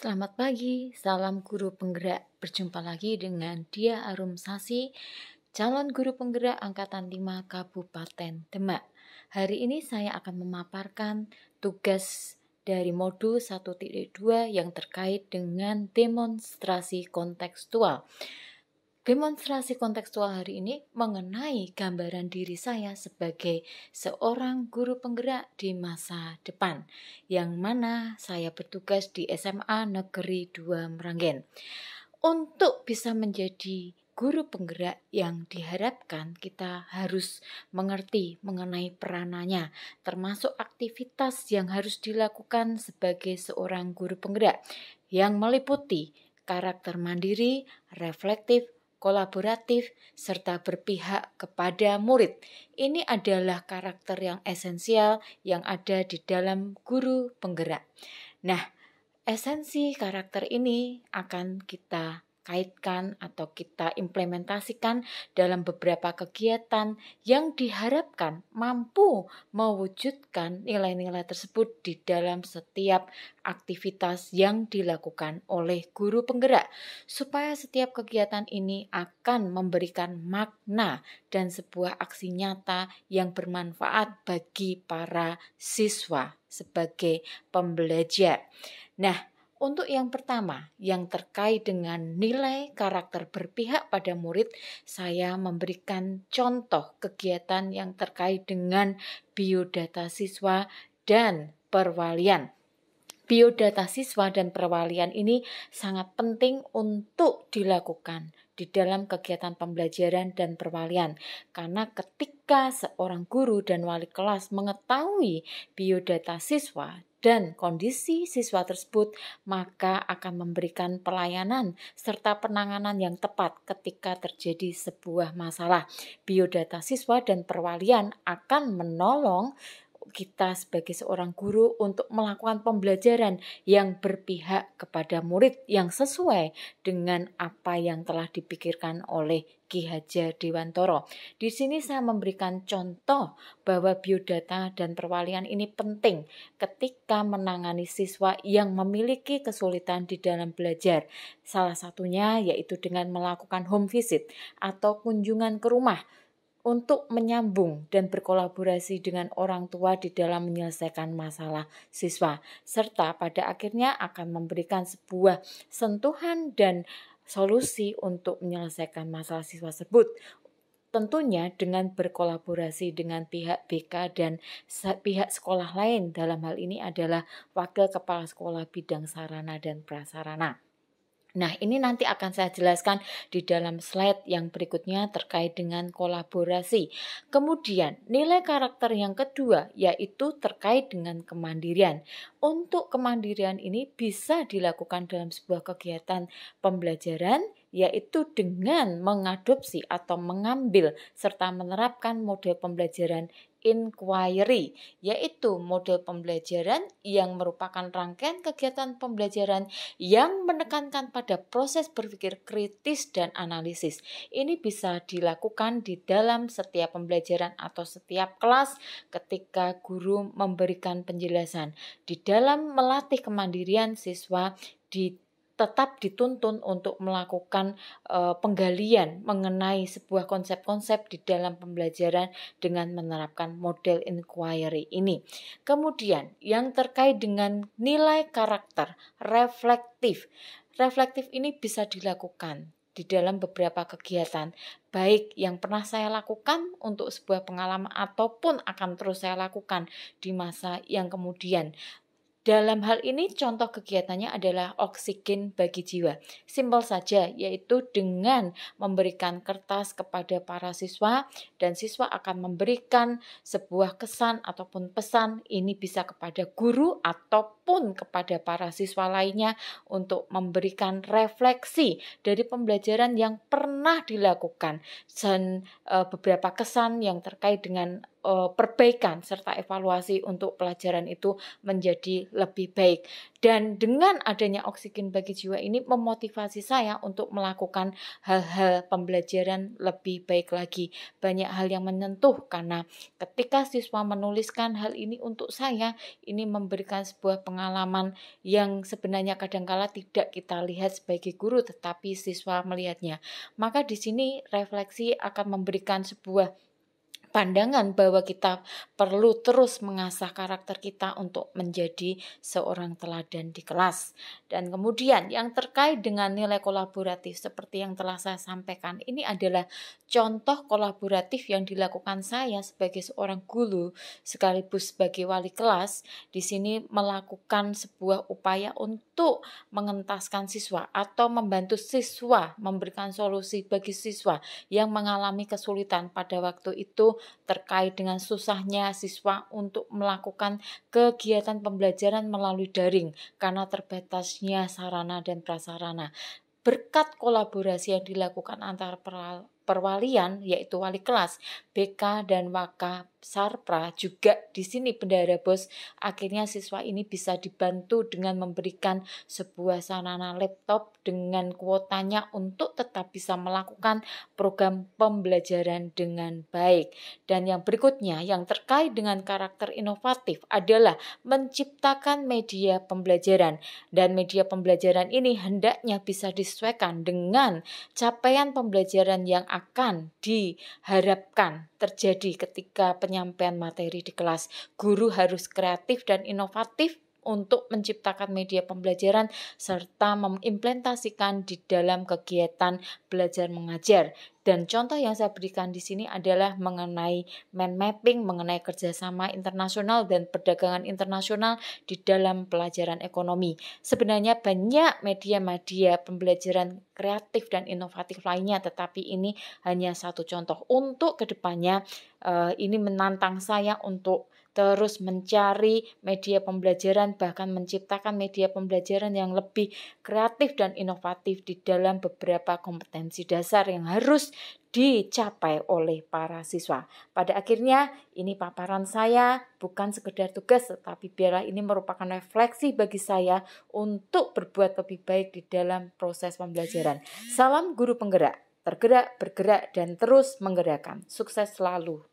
Selamat pagi, salam guru penggerak. Berjumpa lagi dengan Dia Arum Sasi, calon guru penggerak angkatan 5 Kabupaten Demak. Hari ini saya akan memaparkan tugas dari modul 1.2 yang terkait dengan demonstrasi kontekstual. Demonstrasi kontekstual hari ini mengenai gambaran diri saya sebagai seorang guru penggerak di masa depan, yang mana saya bertugas di SMA Negeri 2 Meranggen. Untuk bisa menjadi guru penggerak yang diharapkan kita harus mengerti mengenai peranannya, termasuk aktivitas yang harus dilakukan sebagai seorang guru penggerak yang meliputi karakter mandiri, reflektif, kolaboratif, serta berpihak kepada murid. Ini adalah karakter yang esensial yang ada di dalam guru penggerak. Nah, esensi karakter ini akan kita kaitkan atau kita implementasikan dalam beberapa kegiatan yang diharapkan mampu mewujudkan nilai-nilai tersebut di dalam setiap aktivitas yang dilakukan oleh guru penggerak supaya setiap kegiatan ini akan memberikan makna dan sebuah aksi nyata yang bermanfaat bagi para siswa sebagai pembelajar. Nah, untuk yang pertama, yang terkait dengan nilai karakter berpihak pada murid, saya memberikan contoh kegiatan yang terkait dengan biodata siswa dan perwalian. Biodata siswa dan perwalian ini sangat penting untuk dilakukan di dalam kegiatan pembelajaran dan perwalian. Karena ketika seorang guru dan wali kelas mengetahui biodata siswa dan kondisi siswa tersebut, maka akan memberikan pelayanan serta penanganan yang tepat ketika terjadi sebuah masalah. Biodata siswa dan perwalian akan menolong kita sebagai seorang guru untuk melakukan pembelajaran yang berpihak kepada murid yang sesuai dengan apa yang telah dipikirkan oleh Ki Hajar Dewantoro. Di sini saya memberikan contoh bahwa biodata dan perwalian ini penting ketika menangani siswa yang memiliki kesulitan di dalam belajar. Salah satunya yaitu dengan melakukan home visit atau kunjungan ke rumah untuk menyambung dan berkolaborasi dengan orang tua di dalam menyelesaikan masalah siswa, serta pada akhirnya akan memberikan sebuah sentuhan dan solusi untuk menyelesaikan masalah siswa tersebut. Tentunya dengan berkolaborasi dengan pihak BK dan pihak sekolah lain dalam hal ini adalah Wakil Kepala Sekolah Bidang Sarana dan Prasarana. Nah, ini nanti akan saya jelaskan di dalam slide yang berikutnya terkait dengan kolaborasi. Kemudian, nilai karakter yang kedua yaitu terkait dengan kemandirian. Untuk kemandirian ini bisa dilakukan dalam sebuah kegiatan pembelajaran, yaitu dengan mengadopsi atau mengambil serta menerapkan model pembelajaran inquiry, yaitu model pembelajaran yang merupakan rangkaian kegiatan pembelajaran yang menekankan pada proses berpikir kritis dan analisis. Ini bisa dilakukan di dalam setiap pembelajaran atau setiap kelas ketika guru memberikan penjelasan. Di dalam melatih kemandirian siswa di tetap dituntun untuk melakukan uh, penggalian mengenai sebuah konsep-konsep di dalam pembelajaran dengan menerapkan model inquiry ini. Kemudian, yang terkait dengan nilai karakter reflektif. Reflektif ini bisa dilakukan di dalam beberapa kegiatan, baik yang pernah saya lakukan untuk sebuah pengalaman ataupun akan terus saya lakukan di masa yang kemudian. Dalam hal ini contoh kegiatannya adalah oksigen bagi jiwa. Simpel saja yaitu dengan memberikan kertas kepada para siswa dan siswa akan memberikan sebuah kesan ataupun pesan ini bisa kepada guru atau pun kepada para siswa lainnya untuk memberikan refleksi dari pembelajaran yang pernah dilakukan dan e, beberapa kesan yang terkait dengan e, perbaikan serta evaluasi untuk pelajaran itu menjadi lebih baik. Dan dengan adanya oksigen bagi jiwa ini memotivasi saya untuk melakukan hal-hal pembelajaran lebih baik lagi. Banyak hal yang menyentuh karena ketika siswa menuliskan hal ini untuk saya, ini memberikan sebuah pengalaman yang sebenarnya kadangkala tidak kita lihat sebagai guru tetapi siswa melihatnya. Maka di sini refleksi akan memberikan sebuah pandangan bahwa kita perlu terus mengasah karakter kita untuk menjadi seorang teladan di kelas. Dan kemudian yang terkait dengan nilai kolaboratif seperti yang telah saya sampaikan, ini adalah contoh kolaboratif yang dilakukan saya sebagai seorang guru sekaligus sebagai wali kelas di sini melakukan sebuah upaya untuk untuk mengentaskan siswa atau membantu siswa memberikan solusi bagi siswa yang mengalami kesulitan pada waktu itu terkait dengan susahnya siswa untuk melakukan kegiatan pembelajaran melalui daring karena terbatasnya sarana dan prasarana berkat kolaborasi yang dilakukan antara perwalian yaitu wali kelas BK dan Waka Sarpra juga di sini bendahara bos akhirnya siswa ini bisa dibantu dengan memberikan sebuah sarana laptop dengan kuotanya untuk tetap bisa melakukan program pembelajaran dengan baik dan yang berikutnya yang terkait dengan karakter inovatif adalah menciptakan media pembelajaran dan media pembelajaran ini hendaknya bisa disesuaikan dengan capaian pembelajaran yang akan akan diharapkan terjadi ketika penyampaian materi di kelas. Guru harus kreatif dan inovatif untuk menciptakan media pembelajaran serta mengimplementasikan di dalam kegiatan belajar mengajar. Dan contoh yang saya berikan di sini adalah mengenai mind mapping, mengenai kerjasama internasional dan perdagangan internasional di dalam pelajaran ekonomi. Sebenarnya banyak media-media pembelajaran kreatif dan inovatif lainnya, tetapi ini hanya satu contoh. Untuk kedepannya, eh, ini menantang saya untuk terus mencari media pembelajaran, bahkan menciptakan media pembelajaran yang lebih kreatif dan inovatif di dalam beberapa kompetensi dasar yang harus dicapai oleh para siswa. Pada akhirnya, ini paparan saya bukan sekedar tugas, tetapi biarlah ini merupakan refleksi bagi saya untuk berbuat lebih baik di dalam proses pembelajaran. Salam guru penggerak, tergerak, bergerak, dan terus menggerakkan. Sukses selalu.